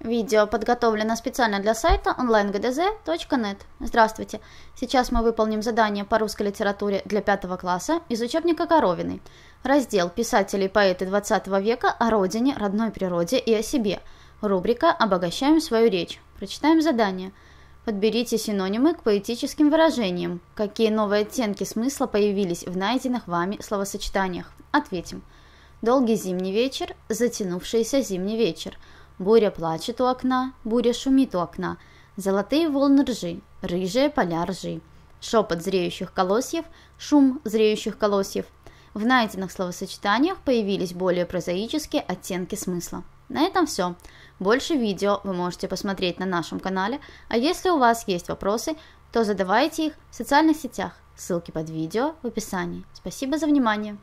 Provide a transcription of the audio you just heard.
Видео подготовлено специально для сайта onlinegdz.net. Здравствуйте! Сейчас мы выполним задание по русской литературе для пятого класса из учебника Коровиной. Раздел «Писатели и поэты XX века о родине, родной природе и о себе». Рубрика «Обогащаем свою речь». Прочитаем задание. Подберите синонимы к поэтическим выражениям. Какие новые оттенки смысла появились в найденных вами словосочетаниях? Ответим. Долгий зимний вечер, затянувшийся зимний вечер – Буря плачет у окна, буря шумит у окна. Золотые волны ржи, рыжие поля ржи. Шепот зреющих колосьев, шум зреющих колосьев. В найденных словосочетаниях появились более прозаические оттенки смысла. На этом все. Больше видео вы можете посмотреть на нашем канале, а если у вас есть вопросы, то задавайте их в социальных сетях. Ссылки под видео в описании. Спасибо за внимание!